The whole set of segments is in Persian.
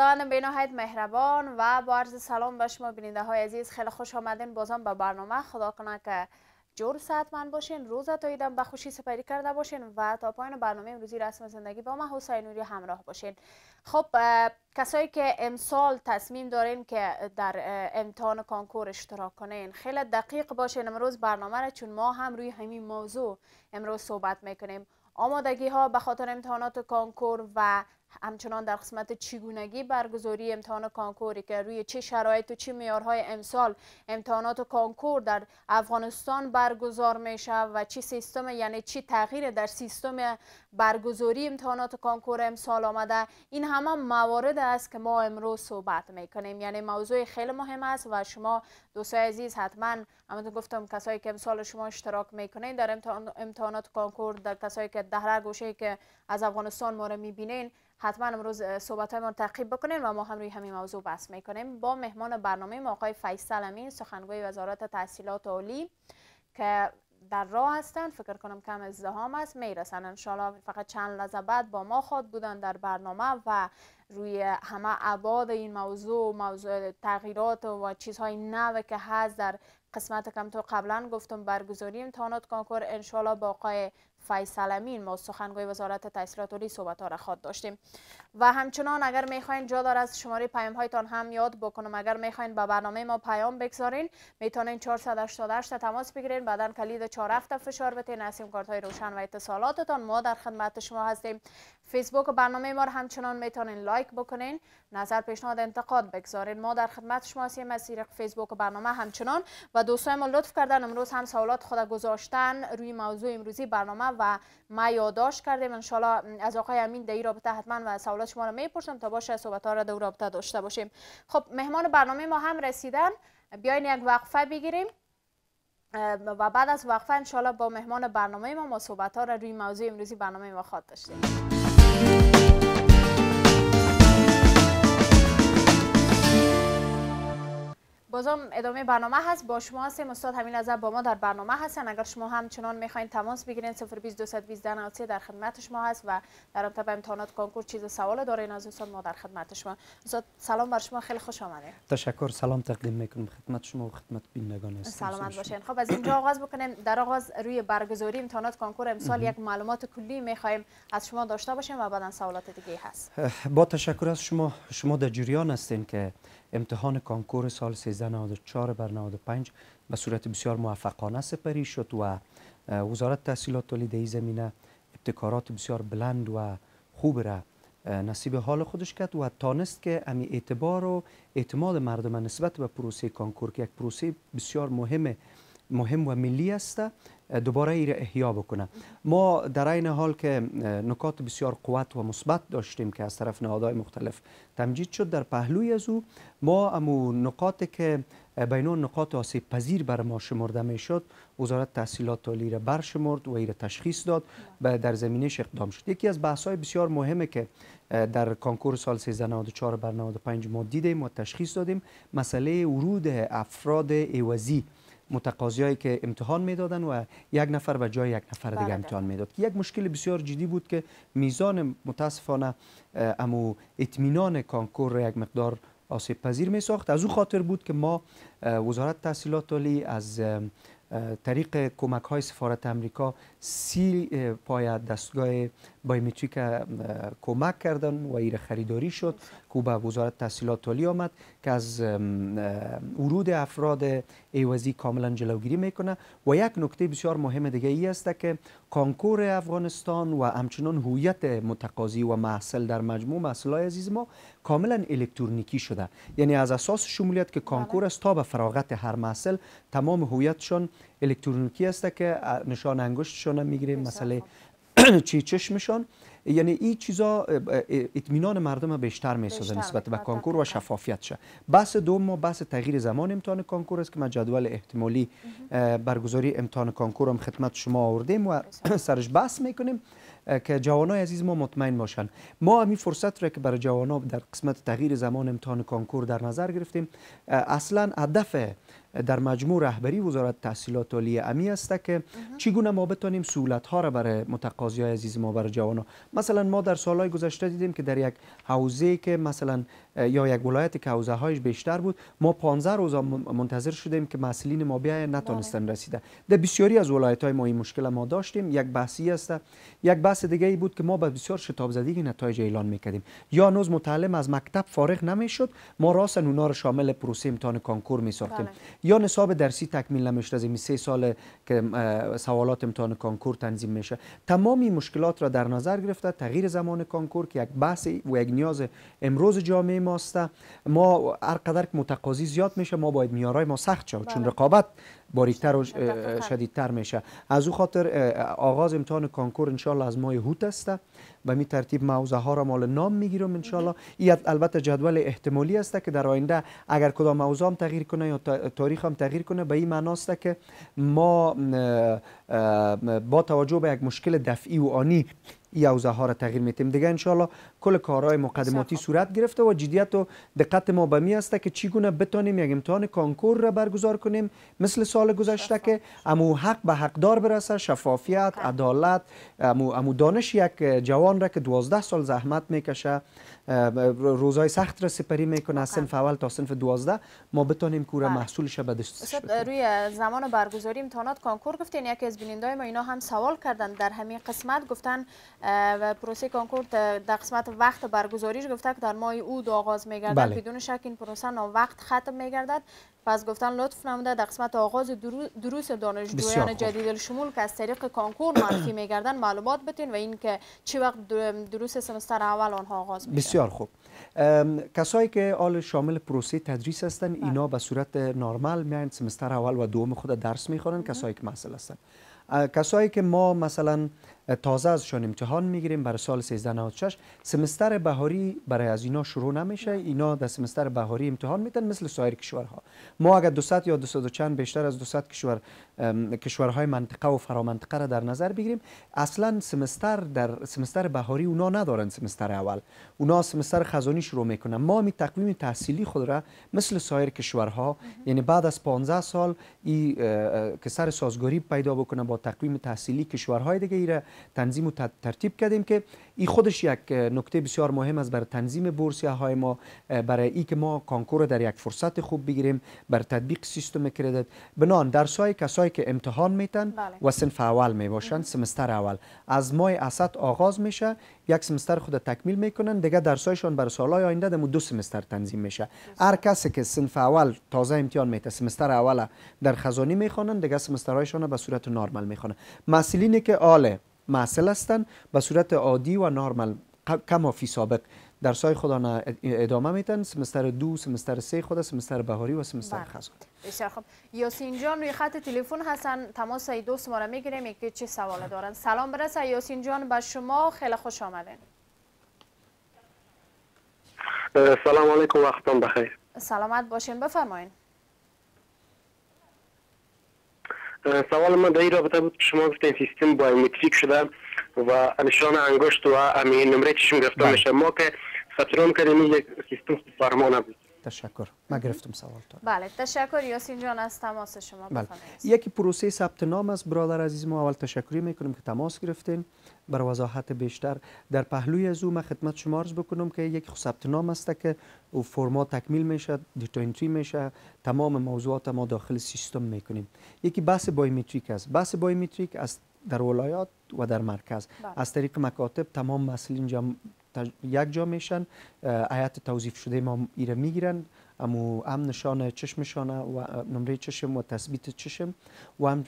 خداوند نهایت مهربان و با عرض سلام به شما بیننده های عزیز خیلی خوش آمدین بازم به برنامه خدا کنه که جور ساعت من باشین روز تا ایدم به خوشی سپری کرده باشین و تا پایان برنامه امروزی رسم زندگی با ما حسین نوری همراه باشین خب کسایی که امسال تصمیم دارین که در امتحان کنکور اشتراک کنین خیلی دقیق باشین امروز برنامه را چون ما هم روی همین موضوع امروز صحبت میکنیم آمادگی ها به خاطر امتحانات کنکور و همچنان در قسمت چگونگی برگزاری امتحان کانکوری که روی چه شرایط و چه میارهای امسال امتحانات و کانکور در افغانستان برگزار میشه و چه سیستم یعنی چه تغییر در سیستم برگزاری امتحانات و کانکور امسال آمده این همه موارد است که ما امروز صحبت میکنیم یعنی موضوع خیلی مهم است و شما دوستای عزیز حتما همونطور گفتم کسایی که امسال شما اشتراک میکنین در امتحانات کانکور در کسایی که دهره گوشه که از افغانستان ما رو میبینین حتما امروز صحبت های تقیب بکنیم و ما هم روی همین موضوع بحث میکنیم با مهمان برنامه ما آقای فیصل امین سخنگوی وزارت تحصیلات عالی که در راه هستند فکر کنم کم ازدهام است میرسن انشالله فقط چند لحظه بعد با ما خود بودن در برنامه و روی همه عباد این موضوع موضوع تغییرات و چیزهای نو که هست در قسمت کم تو قبلا گفتم برگزاریم تانات کنکور انشالله با آقای فیصل امین ما سخنگوی وزارت تحصیلات عالی صحبت ها را خود داشتیم و همچنان اگر میخواین جا دار از شماره پیام هایتان هم یاد بکنم اگر میخواین به برنامه ما پیام بگذارین میتونین 488 تماس بگیرین بعدن کلید 47 فشار بتین نسیم کارت های روشن و اتصالاتتان ما در خدمت شما هستیم فیسبوک برنامه ما همچنان میتونین لایک بکنین نظر پیشنهاد انتقاد بگذارین ما در خدمت شما هستیم مسیر فیسبوک برنامه همچنان و دوستای ما لطف کردن امروز هم سوالات خود گذاشتن روی موضوع امروزی برنامه و ما یادداشت کردیم انشالله از آقای امین در این رابطه حتما و سوالات شما رو میپرسم تا باشه صحبت ها را در رابطه داشته باشیم خب مهمان برنامه ما هم رسیدن بیاین یک وقفه بگیریم و بعد از وقفه انشالله با مهمان برنامه ما ما ها را روی موضوع امروزی برنامه ما خواهد داشتیم بازم ادامه برنامه هست با شما هست استاد همین لحظه با ما در برنامه هستن اگر شما هم چنان میخواین تماس بگیرین 02212 در خدمت شما هست و در رابطه با امتحانات کنکور چیز سوال دارین از استاد ما در خدمت شما استاد سلام بر شما خیلی خوش آمدید. تشکر سلام تقدیم میکنم خدمت شما و خدمت بینندگان هستم سلامت باشین خب از اینجا آغاز بکنیم در آغاز روی برگزاری امتحانات کنکور امسال یک معلومات کلی میخوایم از شما داشته باشیم و بعدا سوالات دیگه هست با تشکر از شما شما در جریان هستین که امتحان کانکور سال 1394 بر 95 به صورت بسیار موفقانه سپری شد و وزارت تحصیلات تولید ای زمینه ابتکارات بسیار بلند و خوب را نصیب حال خودش کرد و تانست که امی اعتبار و اعتماد مردم نسبت به پروسه کانکور که یک پروسه بسیار مهم مهم و ملی است دوباره ای را احیا بکنه ما در این حال که نکات بسیار قوت و مثبت داشتیم که از طرف نهادهای مختلف تمجید شد در پهلوی از او ما امو نکاتی که بین نقاط آسیب پذیر بر ما شمرده می شد وزارت تحصیلات عالی را برشمرد و ایره تشخیص داد و در زمینش اقدام شد یکی از بحث های بسیار مهمه که در کنکور سال 1394 بر 95 ما دیدیم و تشخیص دادیم مسئله ورود افراد ایوازی متقاضیایی که امتحان میدادن و یک نفر و جای یک نفر دیگه بله، بله. امتحان میداد که یک مشکل بسیار جدی بود که میزان متاسفانه امو اطمینان کانکور را یک مقدار آسیب پذیر می ساخت از او خاطر بود که ما وزارت تحصیلات عالی از طریق کمک های سفارت امریکا سی پای دستگاه بایومتریک کمک کردن و ایر خریداری شد که به وزارت تحصیلات عالی آمد که از ورود افراد ایوازی کاملا جلوگیری میکنه و یک نکته بسیار مهم دیگه ای است که کانکور افغانستان و همچنان هویت متقاضی و محصل در مجموع های عزیز ما کاملا الکترونیکی شده یعنی از اساس شمولیت که کانکور است تا به فراغت هر محصل تمام هویتشان الکترونیکی است که نشان انگشتشان میگیریم میگیره مسئله چی چشمشان یعنی این چیزا اطمینان مردم بیشتر میسازه نسبت به کانکور خب، و خب. شفافیت شه بحث دوم ما بحث تغییر زمان امتحان کانکور است که ما جدول احتمالی برگزاری امتحان کنکور هم خدمت شما آوردیم و سرش بحث میکنیم که جوانای عزیز ما مطمئن باشن ما همین فرصت را که برای جوانا در قسمت تغییر زمان امتحان کانکور در نظر گرفتیم اصلا هدف در مجموع رهبری وزارت تحصیلات عالی امی است که چگونه ما بتانیم سهولت ها را برای متقاضی های عزیز ما برای جوان ها مثلا ما در سال های گذشته دیدیم که در یک حوزه که مثلا یا یک ولایت که حوزه هایش بیشتر بود ما 15 روز منتظر شدیم که مسئولین ما بیای نتونستن بله. رسیده در بسیاری از ولایت های ما این مشکل ما داشتیم یک بحثی است یک بحث دیگه ای بود که ما به بسیار شتاب زدگی نتایج اعلان میکردیم یا نوز متعلم از مکتب فارغ نمیشد ما راست اونها را شامل پروسه امتحان کنکور می یا نصاب درسی تکمیل نمیشه از این سه سال که سوالات امتحان کنکور تنظیم میشه تمامی مشکلات را در نظر گرفته تغییر زمان کانکور که یک بحث و یک نیاز امروز جامعه ماست ما هر قدر که متقاضی زیاد میشه ما باید میارای ما سخت شود چون بله. رقابت باریکتر و شدیدتر میشه از او خاطر آغاز امتحان کانکور انشالله از ماه هوت است و می ترتیب موزه ها را مال نام میگیرم انشالله این البته جدول احتمالی است که در آینده اگر کدام موزه هم تغییر کنه یا تاریخ هم تغییر کنه به این معنا که ما با توجه به یک مشکل دفعی و آنی یوزه ها را تغییر میتیم دیگه انشالله کل کارهای مقدماتی صورت گرفته و جدیت و دقت ما به می است که چیگونه بتانیم یک امتحان کانکور را برگزار کنیم مثل سال گذشته که امو حق به حقدار برسه شفافیت بله. عدالت امو, امو دانش یک جوان را که 12 سال زحمت میکشه روزای سخت را سپری میکنه از صنف اول تا صنف 12 ما بتانیم کوره بله. محصولش به دستش روی زمان برگزاری امتحانات کانکور گفتین یکی از بینندای ما اینا هم سوال کردن در همین قسمت گفتن و پروسه کنکور در قسمت وقت برگزاریش گفته که در ماه او دو آغاز میگردد بله. بدون شک این پروسه نا وقت ختم میگردد پس گفتن لطف نموده در قسمت آغاز دروس دانشجویان جدید شمول که از طریق کنکور معرفی میگردن معلومات بتین و اینکه چی وقت دروس سمستر اول آنها آغاز میگردن بسیار خوب کسایی که آل شامل پروسه تدریس هستن بله. اینا به صورت نرمال میان سمستر اول و دوم خود درس میخورن کسایی که مسئله هستن کسایی که ما مثلا تازه ازشان امتحان میگیریم برای سال 1396 سمستر بهاری برای از اینا شروع نمیشه اینا در سمستر بهاری امتحان میدن مثل سایر کشورها ما اگر 200 یا 200 چند بیشتر از 200 کشور کشورهای منطقه و فرامنطقه را در نظر بگیریم اصلا سمستر در سمستر بهاری اونا ندارن سمستر اول اونا سمستر خزانی شروع میکنن ما می تقویم تحصیلی خود را مثل سایر کشورها یعنی بعد از 15 سال ای که سازگاری پیدا بکنه با تقویم تحصیلی کشورهای دیگه ایره تنظیم و ترتیب کردیم که این خودش یک نکته بسیار مهم است برای تنظیم بورسیه های ما برای ای که ما کانکور در یک فرصت خوب بگیریم بر تطبیق سیستم کردیت بنان درس های کسایی که امتحان میتن بله. و سنف اول میباشن سمستر اول از ماه اسد آغاز میشه یک سمستر خود تکمیل میکنن دیگه درسایشان بر سالهای آینده دمو دو سمستر تنظیم میشه هر کسی که سنف اول تازه امتحان میته سمستر اول در خزانی میخوانن دیگه سمسترهایشان به صورت نارمل میخوانن محصلینی که آله مسئله هستن به صورت عادی و نارمل کم فی سابق درس های خدا ادامه میتن سمستر دو سمستر سه خود سمستر بهاری و سمستر بله. خزان بسیار خوب یاسین جان روی خط تلفن هستن تماس دوست ما را میگیریم یک چه سوال دارن سلام برسه یاسین جان به شما خیلی خوش آمدین سلام علیکم وقتتان بخیر سلامت باشین بفرمایین سوال من در این رابطه بود که شما گفتین سیستم بایومتریک شده و نشان انگشت و امین نمره چشم گرفته بله. میشه ما که فتران کردیم یک سیستم فرمان بود تشکر ما گرفتم سوال بله تشکر یاسین جان از تماس شما بله. یکی پروسه ثبت نام از برادر عزیز ما اول تشکری میکنم که تماس گرفتین بر وضاحت بیشتر در پهلوی از او خدمت شما عرض بکنم که یک ثبت نام است که او فرما تکمیل میشه دیتا انتری میشه تمام موضوعات ما داخل سیستم میکنیم یکی بحث بایومتریک است بحث بایومتریک از در ولایات و در مرکز بله. از طریق مکاتب تمام مسئله اینجا یک جا میشن آیت توضیف شده ما ایره میگیرن اما هم نشان چشمشانه و نمره چشم و تثبیت چشم و هم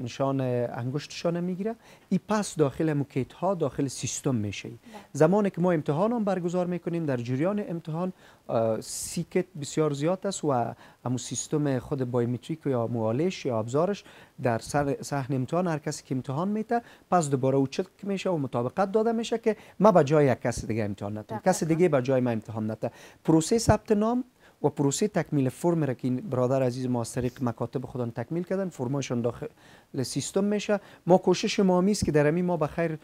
نشان انگشتشانه میگیره ای پس داخل مکیت ها داخل سیستم میشه بله. زمانی که ما امتحان هم برگزار میکنیم در جریان امتحان سیکت بسیار زیاد است و امو سیستم خود بایومتریک یا موالش یا ابزارش در صحن امتحان هر کسی که امتحان میته پس دوباره او چک میشه و مطابقت داده میشه که ما به جای یک کس دیگه امتحان نتم کس دیگه به جای ما امتحان نته پروسه ثبت نام و پروسه تکمیل فرم را که این برادر عزیز ما از طریق مکاتب خودان تکمیل کردن فرمایشان داخل سیستم میشه ما کوشش ما میست که در امی ما بخیر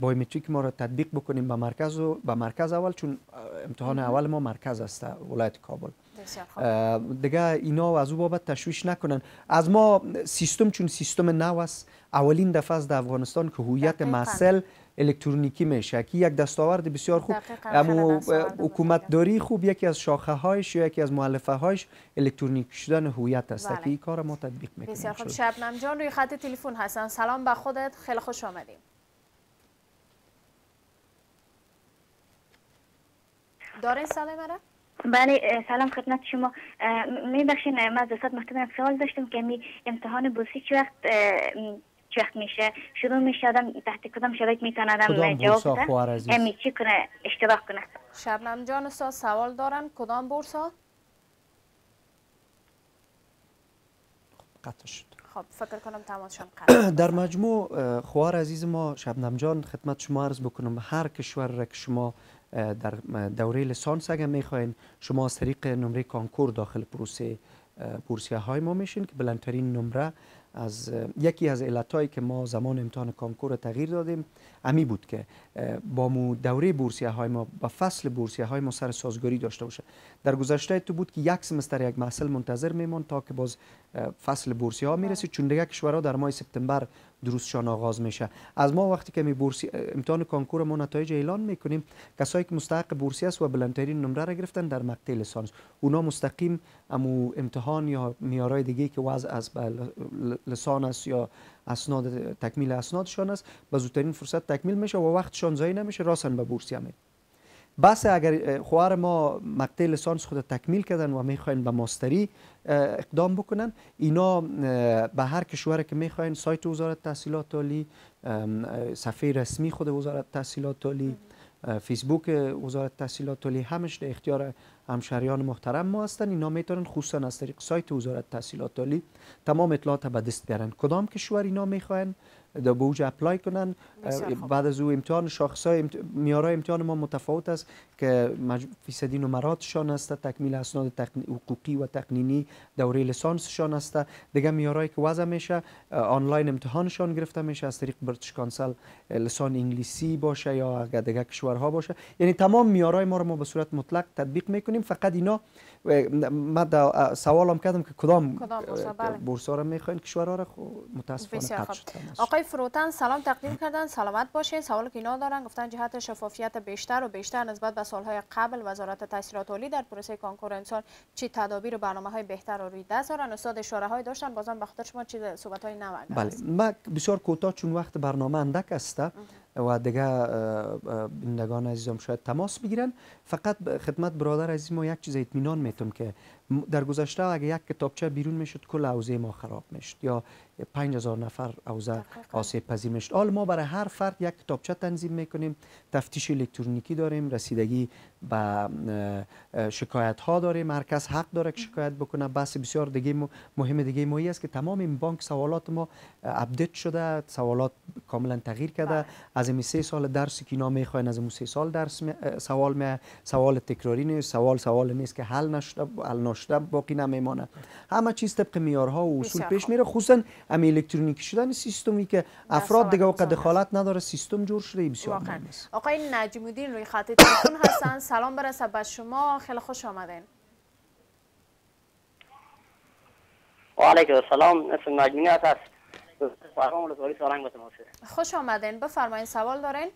بایومتریک ما را تطبیق بکنیم به مرکز و به مرکز اول چون امتحان اول ما مرکز است ولایت کابل دیگه اینا از او بابت تشویش نکنن از ما سیستم چون سیستم نو است اولین دفعه از افغانستان که هویت ماسل الکترونیکی میشه که یک دستاورد بسیار خوب اما داری خوب یکی از شاخه هایش یا یکی از مؤلفه هایش الکترونیک شدن هویت است بله. که این کار ما تطبیق میکنیم بسیار خوب شبنم جان روی خط تلفن هستن سلام به خودت خیلی خوش آمدیم دارین صدای مرا؟ بله سلام خدمت شما می بخشین من از دوستات مختبیم سوال داشتم که امتحان بوسی چه وقت وقت میشه شروع میشه آدم تحت کدام شبک میتونه آدم جواب بده چی کنه اشتباه کنه شبنم جان استاد سوال دارن کدام ها خب، قطع شد خب فکر کنم در مجموع خوار عزیز ما شبنم جان خدمت شما عرض بکنم هر کشور را که شما در دوره لسانس اگر میخواین شما از طریق نمره کانکور داخل پروسه بورسیه های ما میشین که بلندترین نمره از یکی از علتهایی که ما زمان امتحان کامکور تغییر دادیم امی بود که با مو دوره بورسیه های ما با فصل بورسیه های ما سر سازگاری داشته باشه در گذشته تو بود که یک سمستر یک محصل منتظر میمون تا که باز فصل بورسیه ها بله. میرسید چون دیگه کشورها در ماه سپتامبر دروسشان آغاز میشه از ما وقتی که می بورسی امتحان کنکور ما نتایج اعلان میکنیم کسایی که مستحق بورسیه است و بلندترین نمره را گرفتن در مقطع لیسانس اونا مستقیم امو امتحان یا میارای دیگه که وضع از بله، لسان یا اسناد تکمیل اسنادشان است به زودترین فرصت تکمیل میشه و وقت شانزایی نمیشه راسن به بورسی همه بس اگر خواهر ما مقطع لسانس خود تکمیل کردن و میخواین به ماستری اقدام بکنن اینا به هر کشوری که میخواین سایت وزارت تحصیلات عالی صفحه رسمی خود وزارت تحصیلات عالی فیسبوک وزارت تحصیلات عالی همش در اختیار همشهریان محترم ما هستن اینا میتونن خصوصا از طریق سایت وزارت تحصیلات عالی تمام اطلاعات به دست بیارن کدام کشور اینا میخوان در بوج اپلای کنن بعد از او امتحان شخص های میارای امتحان ما متفاوت است که مج... فیصدی نمراتشان است تکمیل اسناد تقن... حقوقی و تقنینی دوره لسانسشان است دیگه میارایی که وضع میشه آنلاین امتحانشان گرفته میشه از طریق برتش کانسل لسان انگلیسی باشه یا اگر دیگه کشورها باشه یعنی تمام میارای ما رو ما به صورت مطلق تطبیق میکنیم فقط اینا من سوالم کردم که کدام, کدام بله. میخواین کشورها رو خب، متاسفانه قطع شد آقای فروتن سلام تقدیم کردن سلامت باشین سوال که اینا دارن گفتن جهت شفافیت بیشتر و بیشتر نسبت به سالهای قبل وزارت تاثیرات عالی در پروسه کنکور انسان چی تدابیر و برنامه های بهتر رو روی دست دارن استاد اشاره های داشتن بازم به خاطر شما چیز صحبت های بله ما بسیار کوتاه چون وقت برنامه اندک است و دیگه بینندگان عزیزم شاید تماس بگیرن فقط خدمت برادر عزیزم یک چیز اطمینان میتونم که در گذشته اگه یک کتابچه بیرون میشد کل اوزه ما خراب میشد یا 5000 نفر اوزه آسیب پذیر میشد حال ما برای هر فرد یک کتابچه تنظیم میکنیم تفتیش الکترونیکی داریم رسیدگی به شکایت ها داره مرکز حق داره که شکایت بکنه بس بسیار دیگه مهم دیگه مایی است که تمام این بانک سوالات ما اپدیت شده سوالات کاملا تغییر کرده بله. از این سه سال درسی که میخواین از این سال درس سوال سوال تکراری نیست سوال سوال نیست که حل نشده داشته باقی نمیمانه همه چیز طبق معیارها و اصول پیش میره خصوصا ام الکترونیکی شدن سیستمی که افراد دیگه وقت دخالت نداره سیستم جور شده بسیار واقعا آقای نجم الدین روی خط تلفن هستن سلام برسه به شما خیلی خوش آمدین و علیکم السلام اسم هست خوش آمدین بفرمایین سوال دارین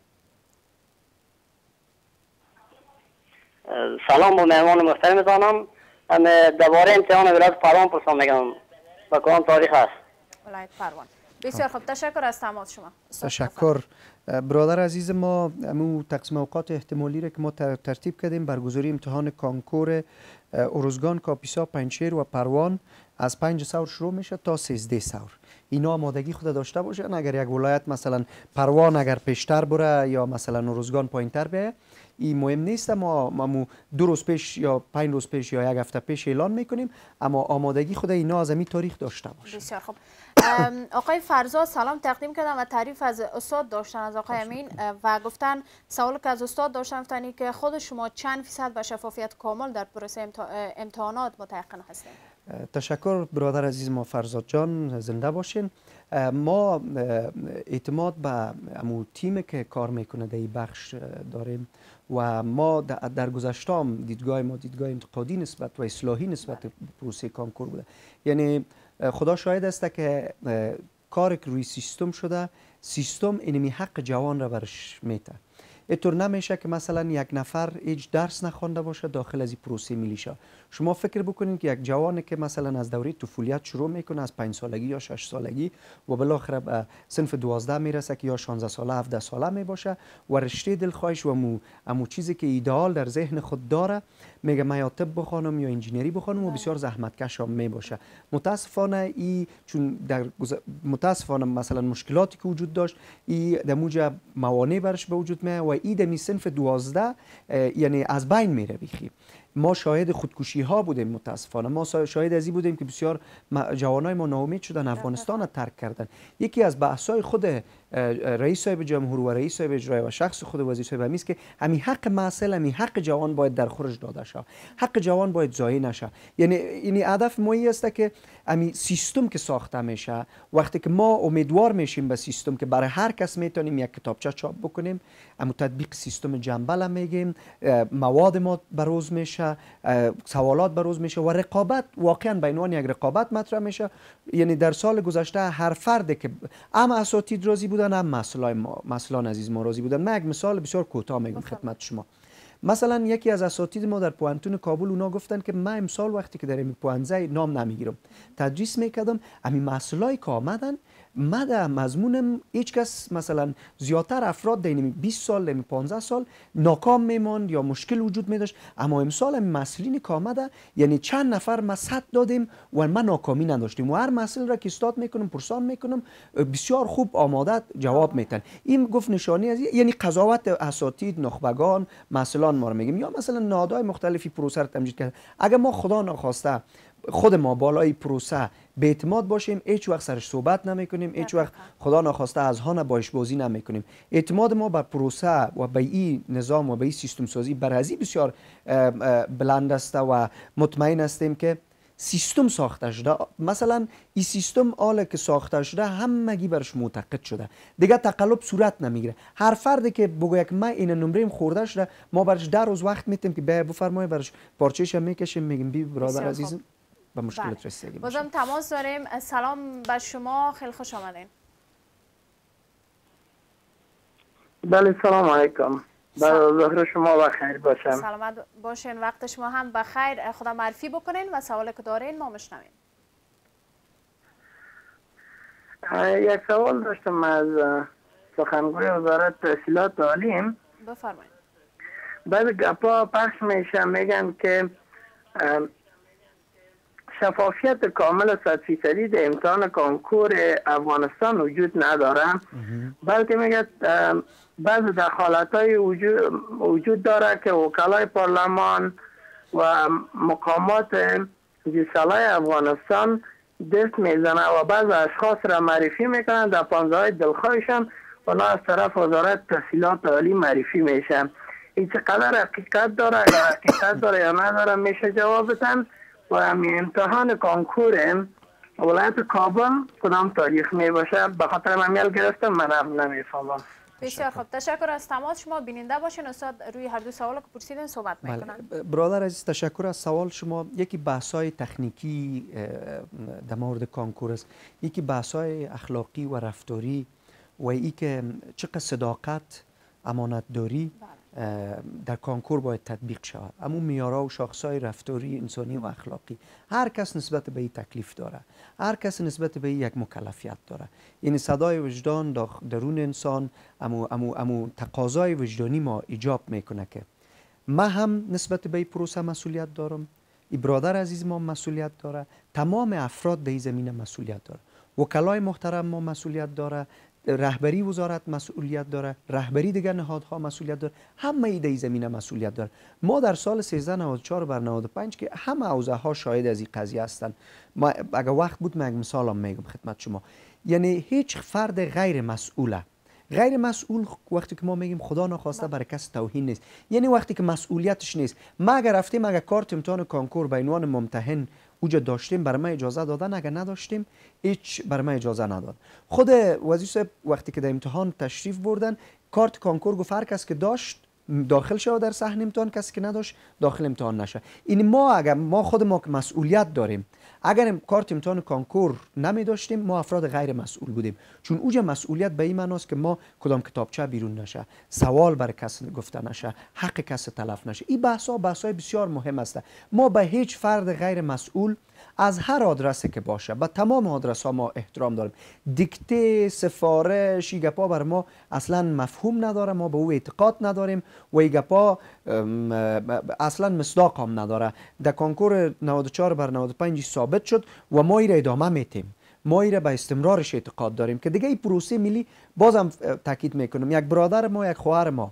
سلام با مهمان محترم دانم دوباره امتحان ولایت پروان پرسان میگم با کدام تاریخ هست ولایت پروان بسیار خوب تشکر از تماس شما تشکر برادر عزیز ما امو تقسیم اوقات احتمالی را که ما ترتیب کردیم برگزاری امتحان کانکور اروزگان کاپیسا پنچیر و پروان از پنج سور شروع میشه تا سیزده سور اینا آمادگی خود داشته باشن اگر یک ولایت مثلا پروان اگر پیشتر بره یا مثلا روزگان تر بیایه این مهم نیست ما ما دو روز پیش یا پنج روز پیش یا یک هفته پیش اعلان میکنیم اما آمادگی خود اینا از این تاریخ داشته باشه بسیار خوب آقای فرزا سلام تقدیم کردم و تعریف از استاد داشتن از آقای امین و گفتن سوال که از استاد داشتن گفتن که خود شما چند فیصد به شفافیت کامل در پروسه امتحانات متحقق هستید تشکر برادر عزیز ما فرزاد جان زنده باشین ما اعتماد به امو تیم که کار میکنه در بخش داریم و ما در گذشته دیدگاه ما دیدگاه انتقادی نسبت و اصلاحی نسبت به پروسه کانکور بوده یعنی خدا شاید است که کار که روی سیستم شده سیستم اینمی حق جوان را برش میته اینطور نمیشه که مثلا یک نفر هیچ درس نخوانده باشه داخل از این پروسه میلیشا شما فکر بکنید که یک جوان که مثلا از دوره طفولیت شروع میکنه از 5 سالگی یا 6 سالگی و بالاخره به صنف 12 میرسه که یا 16 ساله 17 ساله میباشه و رشته دلخواهش و مو امو چیزی که ایدال در ذهن خود داره میگه من یا طب بخوانم یا انجینری بخوانم و بسیار زحمتکش هم میباشه متاسفانه ای چون در متاسفانه مثلا مشکلاتی که وجود داشت ای در موجه موانع برش به وجود میه و می سنف دوازده یعنی از بین می خیم ما شاهد خودکشی ها بودیم متاسفانه ما شاهد ازی بودیم که بسیار های ما ناامید شدن افغانستان را ترک کردن یکی از بحث های خود رئیس صاحب جمهور و رئیس صاحب اجرای و شخص خود وزیر صاحب همیست که همین حق معسل همین حق جوان باید در خروج داده شود حق جوان باید ضایع نشه یعنی این هدف ما است که امی سیستم که ساخته میشه وقتی که ما امیدوار میشیم به سیستم که برای هر کس میتونیم یک کتابچه چاپ بکنیم اما تطبیق سیستم جنبل میگیم مواد ما بروز میشه میشه سوالات بروز میشه و رقابت واقعا به عنوان یک رقابت مطرح میشه یعنی در سال گذشته هر فردی که هم اساتید راضی بودن هم مسئولان عزیز ما راضی بودن من یک مثال بسیار کوتاه میگم خدمت شما مثلا یکی از اساتید ما در پوانتون کابل اونا گفتن که من امسال وقتی که در این پوانزه نام نمیگیرم تدریس میکردم امی مسئولای که آمدن ما در مضمونم هیچ کس مثلا زیاتر افراد در 20 سال در 15 سال ناکام میماند یا مشکل وجود می داشت اما امسال مسئولین که آمده یعنی چند نفر ما صد دادیم و ما ناکامی نداشتیم و هر مسئله را که استاد میکنم پرسان میکنم بسیار خوب آماده جواب میتن این گفت نشانی از یعنی قضاوت اساتید نخبگان مسئولان ما رو میگیم یا مثلا نادای مختلفی پروسه تمجید کرد اگر ما خدا نخواسته خود ما بالای پروسه به اعتماد باشیم هیچ وقت سرش صحبت نمیکنیم هیچ وقت خدا نخواسته از هانه باش بازی نمیکنیم اعتماد ما بر پروسه و به این نظام و به این سیستم سازی بر ازی بسیار بلند است و مطمئن هستیم که سیستم ساخته شده مثلا این سیستم آل که ساخته شده همگی برش معتقد شده دیگه تقلب صورت نمیگیره هر فردی که بگو یک من این نمریم خورده شده ما برش در روز وقت میتیم که بیا برش پارچهش میکشیم میگیم بی برادر عزیزم به مشکلات بله. بازم تماس داریم سلام به شما خیلی خوش آمدین بله سلام علیکم بله شما بخیر باشم سلامت باشین وقت شما هم بخیر خدا معرفی بکنین و سوال که دارین ما مشنوین یک سوال داشتم از سخنگوی وزارت تحصیلات علیم بفرمایید بعد گپا پخش میشه میگن که شفافیت کامل و صد فیصدی در امتحان کنکور افغانستان وجود نداره بلکه میگه بعض دخالت های وجود داره که وکلای پارلمان و مقامات جسالای افغانستان دست میزنه و بعض اشخاص را معرفی میکنن در پانزه های دلخواهشان اونا از طرف وزارت تحصیلات عالی معرفی میشن این چقدر حقیقت داره اگر حقیقت داره یا نداره میشه جواب و می امتحان کانکور ولایت کابل کدام تاریخ می باشه به خاطر میل گرفتم من هم نمیفهمم بسیار خوب تشکر از تماس شما بیننده باشین استاد روی هر دو سوال که پرسیدین صحبت بله. میکنن برادر عزیز تشکر از سوال شما یکی بحث های تکنیکی در مورد کانکور است یکی های اخلاقی و رفتاری و ای که چقدر صداقت امانتداری بله. در کانکور باید تطبیق شود اما میارا و شاخصهای رفتاری انسانی و اخلاقی هر کس نسبت به این تکلیف داره هر کس نسبت به یک مکلفیت داره این یعنی صدای وجدان درون انسان امو, امو, امو تقاضای وجدانی ما ایجاب میکنه که ما هم نسبت به این پروسه مسئولیت دارم ای برادر عزیز ما مسئولیت داره تمام افراد در این زمینه مسئولیت داره وکلای محترم ما مسئولیت داره رهبری وزارت مسئولیت داره رهبری دیگر نهادها مسئولیت داره همه ایده زمینه مسئولیت داره ما در سال 1394 بر 95 که همه اوزه ها شاهد از این قضیه هستند ما اگه وقت بود من مثال هم میگم خدمت شما یعنی هیچ فرد غیر مسئوله غیر مسئول وقتی که ما میگیم خدا نخواسته بله. برای کس توهین نیست یعنی وقتی که مسئولیتش نیست ما اگر رفتیم اگر کارت امتحان کانکور به عنوان ممتحن اوجا داشتیم برای ما اجازه دادن اگر نداشتیم هیچ برای ما اجازه نداد خود وزیر وقتی که در امتحان تشریف بردن کارت کانکور گفت هر کس که داشت داخل شو در صحنه امتحان کسی که نداشت داخل امتحان نشه این یعنی ما اگر ما خود ما مسئولیت داریم اگر کارت امتحان کانکور نمی داشتیم ما افراد غیر مسئول بودیم چون اوجا مسئولیت به این معناست که ما کدام کتابچه بیرون نشه سوال بر کس گفته نشه حق کس تلف نشه این بحث ها های بسیار مهم است ما به هیچ فرد غیر مسئول از هر آدرسی که باشه به تمام آدرس ها ما احترام داریم دیکته سفارش ایگپا بر ما اصلا مفهوم نداره ما به او اعتقاد نداریم و ایگپا اصلا مصداق هم نداره در کنکور 94 بر 95 ثابت شد و ما را ادامه میتیم ما را به استمرارش اعتقاد داریم که دیگه این پروسه ملی بازم تاکید میکنم یک برادر ما یک خواهر ما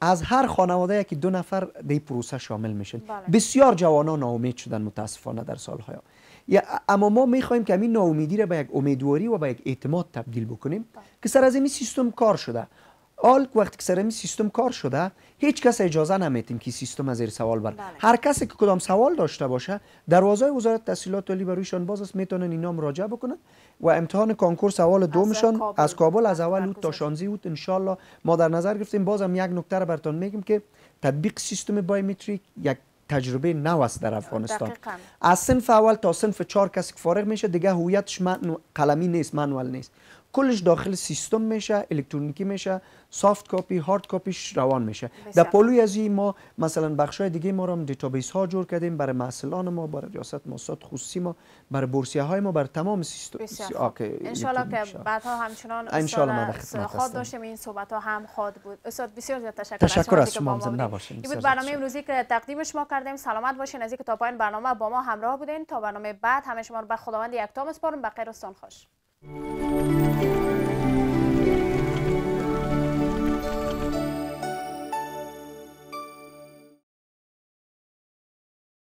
از هر خانواده که دو نفر دی پروسه شامل میشن بله. بسیار جوانان ناامید شدن متاسفانه در سالهای اما ما میخواهیم که این ناامیدی را به یک امیدواری و به یک اعتماد تبدیل بکنیم بله. که سر از این سیستم کار شده آلک وقتی که سیستم کار شده هیچ کس اجازه نمیتیم که سیستم از زیر سوال بر هر کسی که کدام سوال داشته باشه دروازه وزارت تحصیلات عالی برویشان باز است میتونن اینا مراجعه بکنن و امتحان کنکور سوال دومشان از کابل از, کابل از اول اوت تا شانزی اوت ان ما در نظر گرفتیم بازم یک نکته رو براتون میگیم که تطبیق سیستم بایومتریک یک تجربه نو است در افغانستان از سنف اول تا صنف چهار کسی که فارغ میشه دیگه هویتش قلمی نیست منوال نیست کلش داخل سیستم میشه الکترونیکی میشه سافت کاپی هارد کاپیش روان میشه در پلوی از این ما مثلا بخش های دیگه ما رو دیتابیس ها جور کردیم برای محصولان ما برای ریاست مؤسسات خصوصی ما برای بورسیه های ما برای تمام سیستم ان شاء الله که بعدها همچنان ان شاء الله خود داشتیم این صحبت ها هم خود بود استاد بسیار زیاد تشکر تشکر از شما زنده باشین بود برنامه امروزی که تقدیم شما کردیم سلامت باشین از اینکه تا پایان برنامه با ما همراه بودین تا برنامه بعد همه شما رو به خداوند یکتا مسپارم به خیر خوش